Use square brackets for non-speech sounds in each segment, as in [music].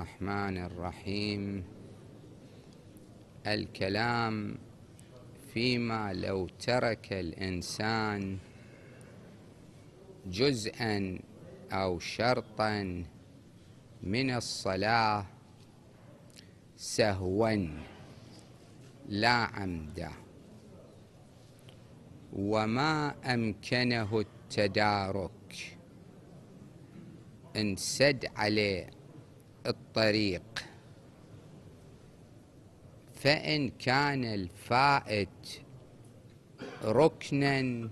الرحمن الرحيم الكلام فيما لو ترك الإنسان جزءا أو شرطا من الصلاة سهوا لا عمدا وما أمكنه التدارك انسد عليه الطريق فإن كان الفائت ركنا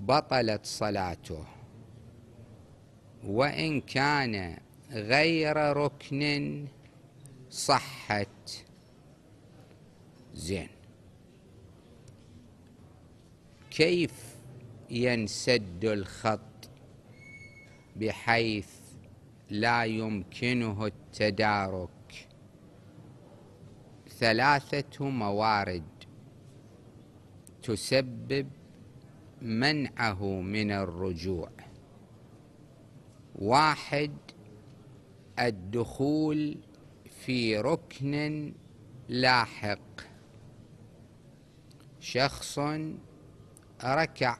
بطلت صلاته وإن كان غير ركن صحت زين كيف ينسد الخط بحيث لا يمكنه التدارك ثلاثة موارد تسبب منعه من الرجوع واحد الدخول في ركن لاحق شخص ركع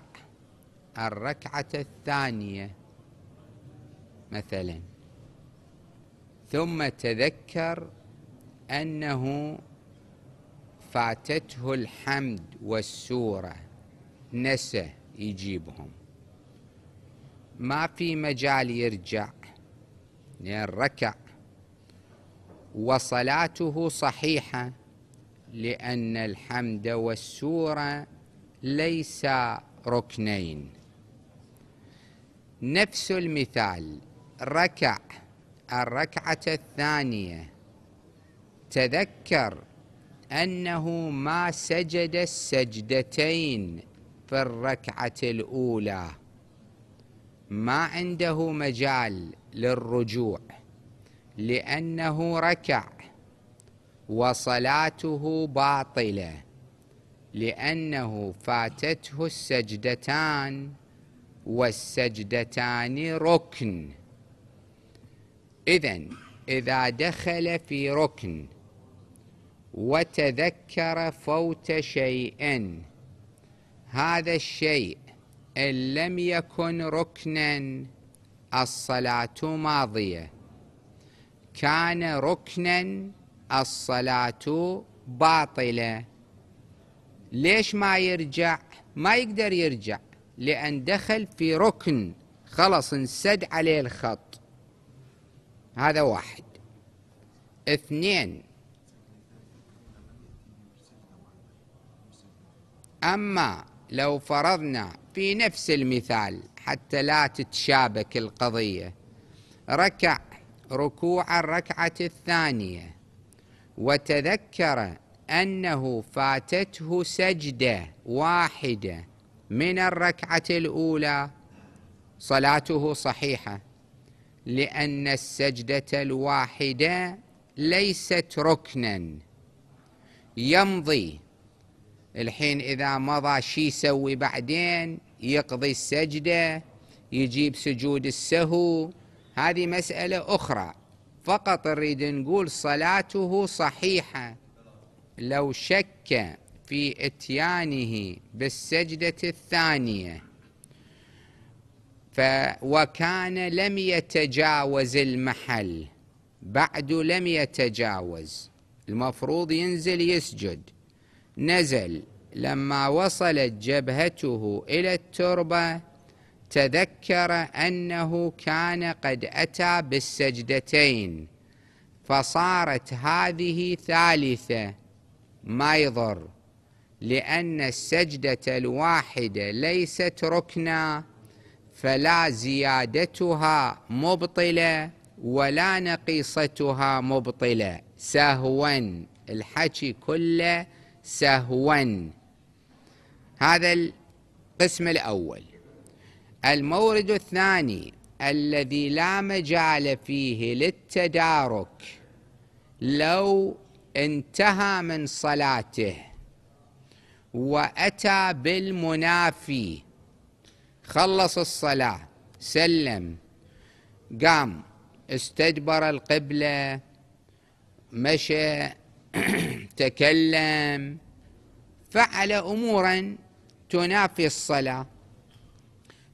الركعة الثانية مثلاً ثم تذكر أنه فاتته الحمد والسورة نسى يجيبهم ما في مجال يرجع لأن ركع وصلاته صحيحة لأن الحمد والسورة ليس ركنين نفس المثال ركع الركعة الثانية تذكر أنه ما سجد السجدتين في الركعة الأولى ما عنده مجال للرجوع لأنه ركع وصلاته باطلة لأنه فاتته السجدتان والسجدتان ركن إذا إذا دخل في ركن وتذكر فوت شيئا هذا الشيء إن لم يكن ركنا الصلاة ماضية كان ركنا الصلاة باطلة ليش ما يرجع ما يقدر يرجع لأن دخل في ركن خلص انسد عليه الخط هذا واحد اثنين أما لو فرضنا في نفس المثال حتى لا تتشابك القضية ركع ركوع الركعة الثانية وتذكر أنه فاتته سجدة واحدة من الركعة الأولى صلاته صحيحة لأن السجدة الواحدة ليست ركنا يمضي الحين إذا مضى شي يسوي بعدين يقضي السجدة يجيب سجود السهو هذه مسألة أخرى فقط نريد نقول صلاته صحيحة لو شك في اتيانه بالسجدة الثانية ف وكان لم يتجاوز المحل بعد لم يتجاوز المفروض ينزل يسجد نزل لما وصلت جبهته إلى التربة تذكر أنه كان قد أتى بالسجدتين فصارت هذه ثالثة ما يضر لأن السجدة الواحدة ليست ركنا فلا زيادتها مبطله ولا نقيصتها مبطله سهوا الحكي كله سهوا هذا القسم الاول المورد الثاني الذي لا مجال فيه للتدارك لو انتهى من صلاته واتى بالمنافي خلص الصلاة سلم قام استدبر القبلة مشى [clears throat] تكلم فعل أمورا تنافي الصلاة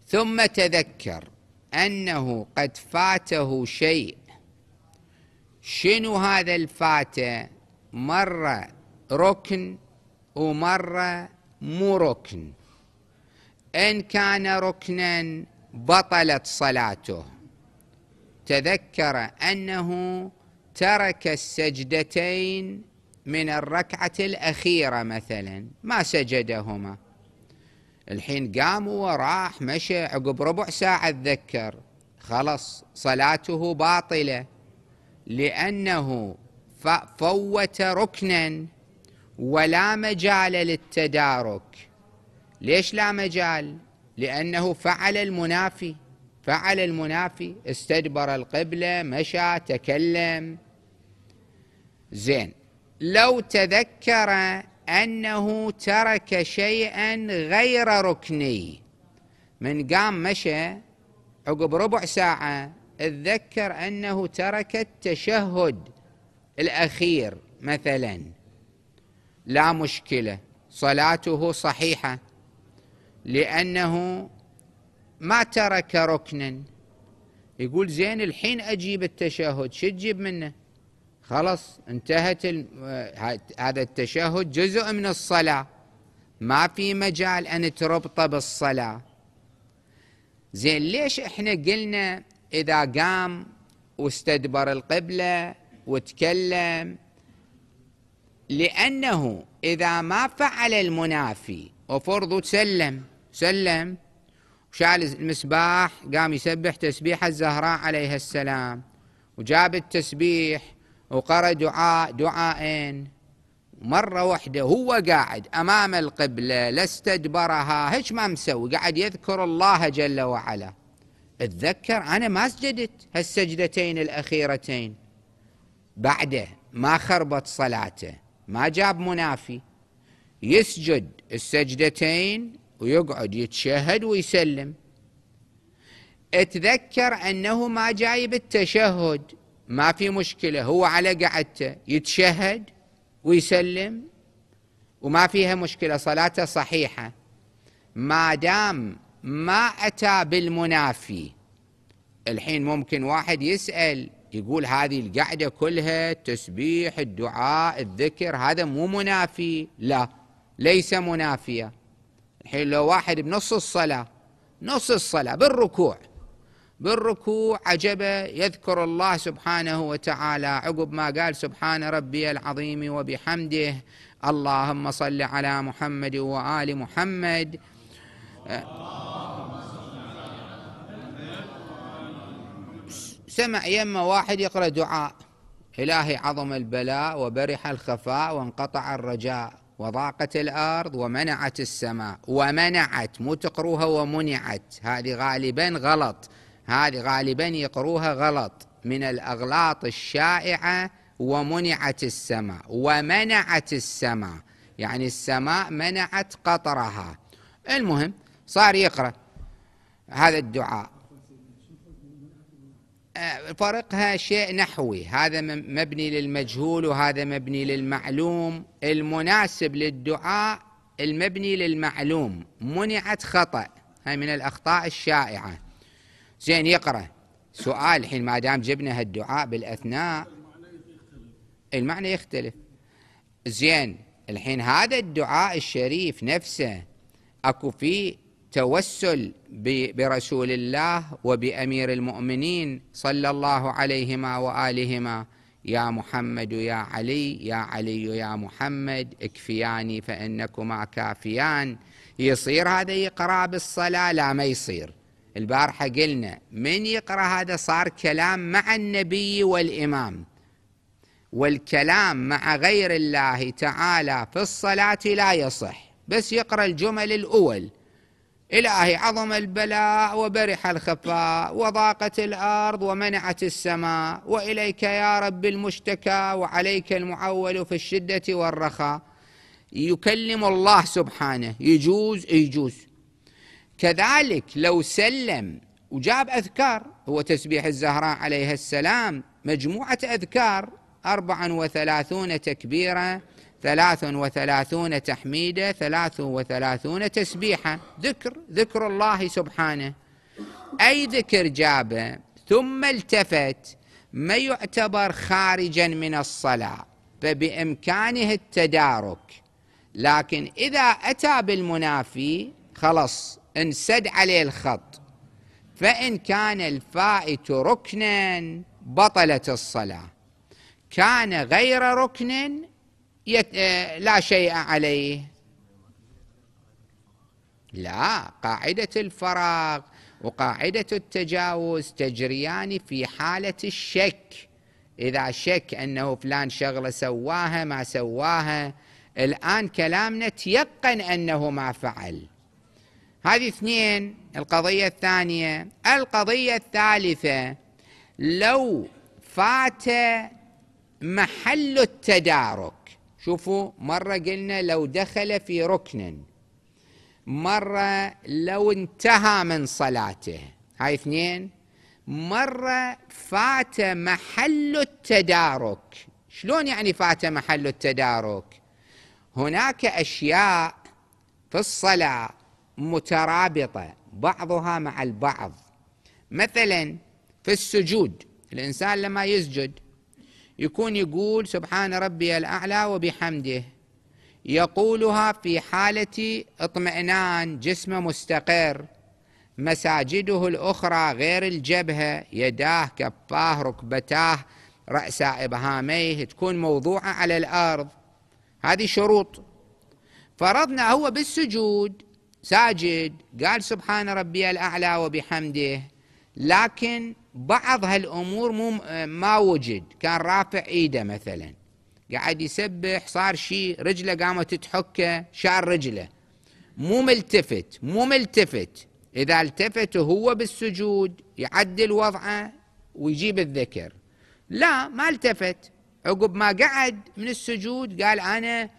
ثم تذكر أنه قد فاته شيء شنو هذا الفاتة مرة ركن ومرة مو ركن إن كان ركنا بطلت صلاته تذكر أنه ترك السجدتين من الركعة الأخيرة مثلا ما سجدهما الحين قام وراح مشى عقب ربع ساعة تذكر خلص صلاته باطلة لأنه فوت ركنا ولا مجال للتدارك ليش لا مجال لأنه فعل المنافي فعل المنافي استدبر القبلة مشى تكلم زين لو تذكر أنه ترك شيئا غير ركني من قام مشى عقب ربع ساعة اتذكر أنه ترك التشهد الأخير مثلا لا مشكلة صلاته صحيحة لأنه ما ترك ركنا يقول زين الحين أجيب التشهد شو تجيب منه خلاص انتهت هذا التشهد جزء من الصلاة ما في مجال أن تربطه بالصلاة زين ليش احنا قلنا إذا قام واستدبر القبلة وتكلم لأنه إذا ما فعل المنافي وفرض سلم سلم وشال المسباح قام يسبح تسبيح الزهراء عليها السلام وجاب التسبيح وقرأ دعاء دعائين مرة واحدة هو قاعد أمام القبلة لا استدبرها هيش ما مسوي قاعد يذكر الله جل وعلا اتذكر أنا ما سجدت هالسجدتين الأخيرتين بعده ما خربت صلاته ما جاب منافي يسجد السجدتين ويقعد يتشهد ويسلم اتذكر انه ما جايب التشهد ما في مشكله هو على قعدته يتشهد ويسلم وما فيها مشكله صلاته صحيحه ما دام ما اتى بالمنافي الحين ممكن واحد يسال يقول هذه القعده كلها التسبيح الدعاء الذكر هذا مو منافي لا ليس منافيه الحين لو واحد بنص الصلاة نص الصلاة بالركوع بالركوع عجبه يذكر الله سبحانه وتعالى عقب ما قال سبحان ربي العظيم وبحمده اللهم صل على محمد وآل محمد سمع يما واحد يقرأ دعاء إلهي عظم البلاء وبرح الخفاء وانقطع الرجاء وضاقت الارض ومنعت السماء ومنعت مو تقروها ومنعت هذه غالبا غلط هذه غالبا يقروها غلط من الاغلاط الشائعه ومنعت السماء ومنعت السماء يعني السماء منعت قطرها المهم صار يقرا هذا الدعاء فرقها شيء نحوي هذا مبني للمجهول وهذا مبني للمعلوم المناسب للدعاء المبني للمعلوم منعت خطأ هاي من الأخطاء الشائعة زين يقرأ سؤال الحين ما دام جبنا هالدعاء بالأثناء المعنى يختلف زين الحين هذا الدعاء الشريف نفسه اكو فيه التوسل برسول الله وبامير المؤمنين صلى الله عليهما والهما يا محمد يا علي يا علي يا محمد اكفياني فانكما كافيان يصير هذا يقرا بالصلاه لا ما يصير البارحه قلنا من يقرا هذا صار كلام مع النبي والامام والكلام مع غير الله تعالى في الصلاه لا يصح بس يقرا الجمل الاول إلهي عظم البلاء وبرح الخفاء وضاقت الأرض ومنعت السماء وإليك يا رب المشتكى وعليك المعول في الشدة والرخاء يكلم الله سبحانه يجوز يجوز كذلك لو سلم وجاب أذكار هو تسبيح الزهراء عليها السلام مجموعة أذكار 34 تكبيرة ثلاث وثلاثون تحميدة ثلاث وثلاثون تسبيحة ذكر ذكر الله سبحانه أي ذكر جابه ثم التفت ما يعتبر خارجا من الصلاة فبإمكانه التدارك لكن إذا أتى بالمنافي خلص انسد عليه الخط فإن كان الفائت ركنا بطلت الصلاة كان غير ركن يت... آه، لا شيء عليه لا قاعدة الفراغ وقاعدة التجاوز تجريان في حالة الشك إذا شك أنه فلان شغلة سواها ما سواها الآن كلامنا تيقن أنه ما فعل هذه اثنين القضية الثانية القضية الثالثة لو فات محل التدارك شوفوا مرة قلنا لو دخل في ركن مرة لو انتهى من صلاته هاي اثنين مرة فات محل التدارك شلون يعني فات محل التدارك هناك أشياء في الصلاة مترابطة بعضها مع البعض مثلا في السجود الإنسان لما يسجد يكون يقول سبحان ربي الأعلى وبحمده يقولها في حالة اطمئنان جسمه مستقر مساجده الأخرى غير الجبهة يداه كفاه ركبتاه رأس إبهاميه تكون موضوعة على الأرض هذه شروط فرضنا هو بالسجود ساجد قال سبحان ربي الأعلى وبحمده لكن بعض هالامور مو ما وجد كان رافع ايده مثلا قاعد يسبح صار شيء رجله قامت تحكه شار رجله مو ملتفت مو ملتفت اذا التفت هو بالسجود يعدل وضعه ويجيب الذكر لا ما التفت عقب ما قعد من السجود قال انا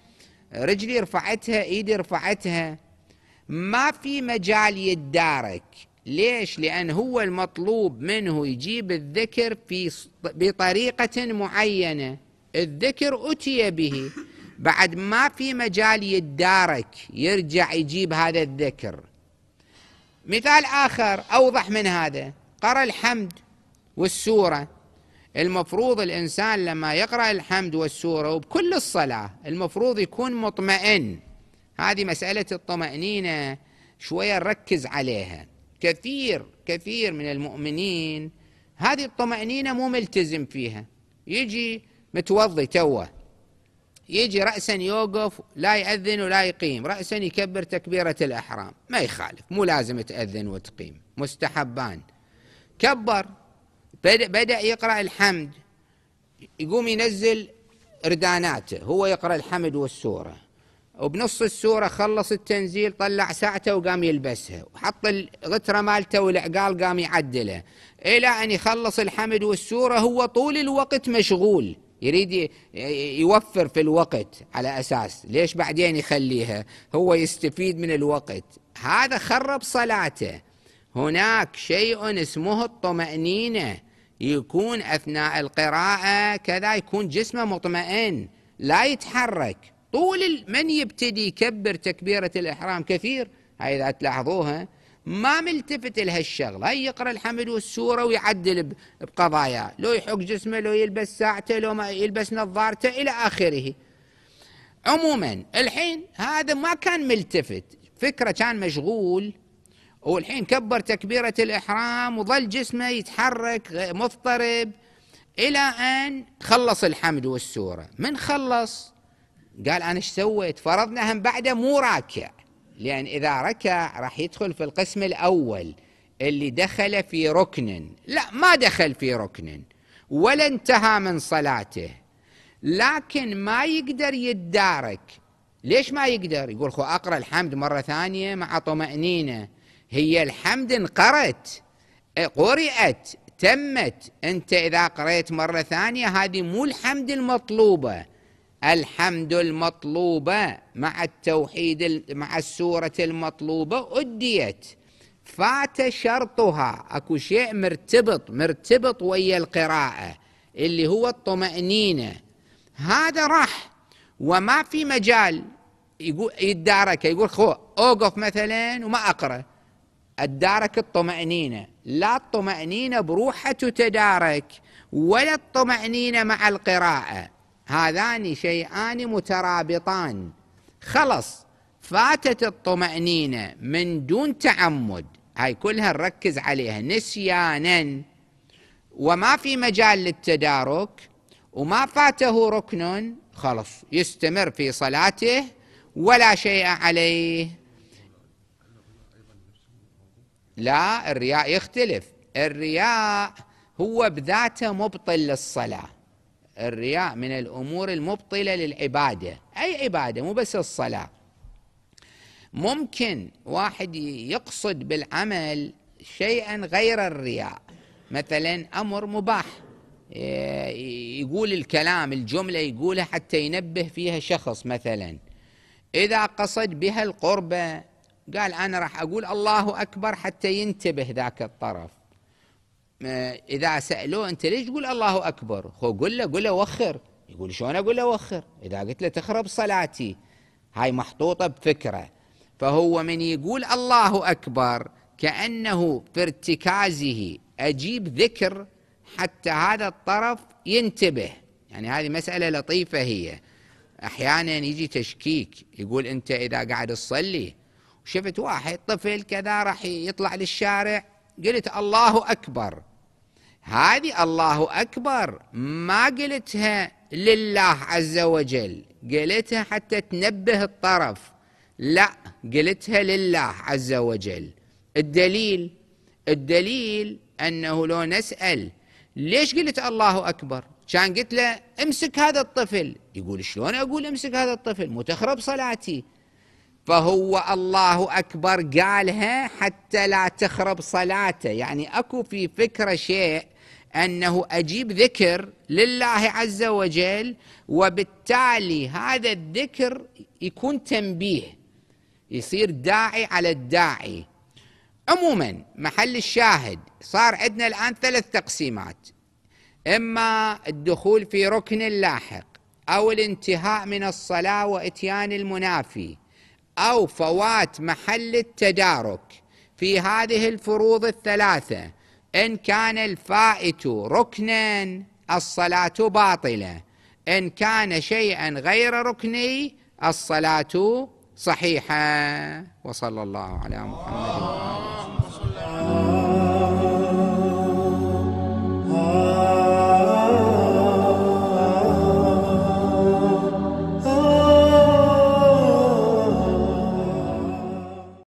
رجلي رفعتها ايدي رفعتها ما في مجال يدارك ليش لأن هو المطلوب منه يجيب الذكر في بطريقة معينة الذكر أتي به بعد ما في مجال يدارك يرجع يجيب هذا الذكر مثال آخر أوضح من هذا قرأ الحمد والسورة المفروض الإنسان لما يقرأ الحمد والسورة وبكل الصلاة المفروض يكون مطمئن هذه مسألة الطمأنينة شوية نركز عليها كثير كثير من المؤمنين هذه الطمأنينة مو ملتزم فيها يجي متوضي توه يجي رأسا يوقف لا يأذن ولا يقيم رأسا يكبر تكبيرة الأحرام ما يخالف مو لازم تأذن وتقيم مستحبان كبر بدأ, يقرأ الحمد يقوم ينزل رداناته هو يقرأ الحمد والسورة وبنص السورة خلص التنزيل طلع ساعته وقام يلبسها وحط الغترة مالته والعقال قام يعدله إلى أن يخلص الحمد والسورة هو طول الوقت مشغول يريد يوفر في الوقت على أساس ليش بعدين يخليها هو يستفيد من الوقت هذا خرب صلاته هناك شيء اسمه الطمأنينة يكون أثناء القراءة كذا يكون جسمه مطمئن لا يتحرك طول من يبتدي يكبر تكبيرة الإحرام كثير هاي إذا تلاحظوها ما ملتفت لهالشغل هاي يقرأ الحمد والسورة ويعدل بقضايا لو يحك جسمه لو يلبس ساعته لو ما يلبس نظارته إلى آخره عموما الحين هذا ما كان ملتفت فكرة كان مشغول والحين كبر تكبيرة الإحرام وظل جسمه يتحرك مضطرب إلى أن خلص الحمد والسورة من خلص قال أنا ايش سويت فرضنا هم بعده مو راكع لأن إذا ركع راح يدخل في القسم الأول اللي دخل في ركن لا ما دخل في ركن ولا انتهى من صلاته لكن ما يقدر يدارك ليش ما يقدر يقول خو أقرأ الحمد مرة ثانية مع طمأنينة هي الحمد انقرت إيه، قرأت تمت انت اذا قريت مره ثانيه هذه مو الحمد المطلوبه الحمد المطلوبة مع التوحيد مع السورة المطلوبة أديت فات شرطها اكو شيء مرتبط مرتبط ويا القراءة اللي هو الطمأنينة هذا راح وما في مجال يقول يدارك يقول خو اوقف مثلا وما اقرا ادارك الطمأنينة لا الطمأنينة بروحها تتدارك ولا الطمأنينة مع القراءة هذان شيئان مترابطان خلص فاتت الطمأنينة من دون تعمد هاي كلها نركز عليها نسيانا وما في مجال للتدارك وما فاته ركن خلص يستمر في صلاته ولا شيء عليه لا الرياء يختلف الرياء هو بذاته مبطل للصلاه الرياء من الأمور المبطلة للعبادة أي عبادة مو بس الصلاة ممكن واحد يقصد بالعمل شيئا غير الرياء مثلا أمر مباح آه، يقول الكلام الجملة يقولها حتى ينبه فيها شخص مثلا إذا قصد بها القربة قال أنا راح أقول الله أكبر حتى ينتبه ذاك الطرف اذا سالوه انت ليش تقول الله اكبر هو قل له قل له وخر يقول شلون اقول له وخر اذا قلت له تخرب صلاتي هاي محطوطه بفكره فهو من يقول الله اكبر كانه في ارتكازه اجيب ذكر حتى هذا الطرف ينتبه يعني هذه مساله لطيفه هي احيانا يجي تشكيك يقول انت اذا قاعد تصلي وشفت واحد طفل كذا راح يطلع للشارع قلت الله اكبر هذه الله أكبر ما قلتها لله عز وجل قلتها حتى تنبه الطرف لا قلتها لله عز وجل الدليل الدليل أنه لو نسأل ليش قلت الله أكبر كان قلت له امسك هذا الطفل يقول شلون أقول امسك هذا الطفل متخرب صلاتي فهو الله أكبر قالها حتى لا تخرب صلاته يعني أكو في فكرة شيء انه اجيب ذكر لله عز وجل وبالتالي هذا الذكر يكون تنبيه يصير داعي على الداعي عموما محل الشاهد صار عندنا الان ثلاث تقسيمات اما الدخول في ركن لاحق او الانتهاء من الصلاه واتيان المنافي او فوات محل التدارك في هذه الفروض الثلاثه إن كان الفائت ركنا الصلاة باطلة إن كان شيئا غير ركني الصلاة صحيحة وصلى الله على محمد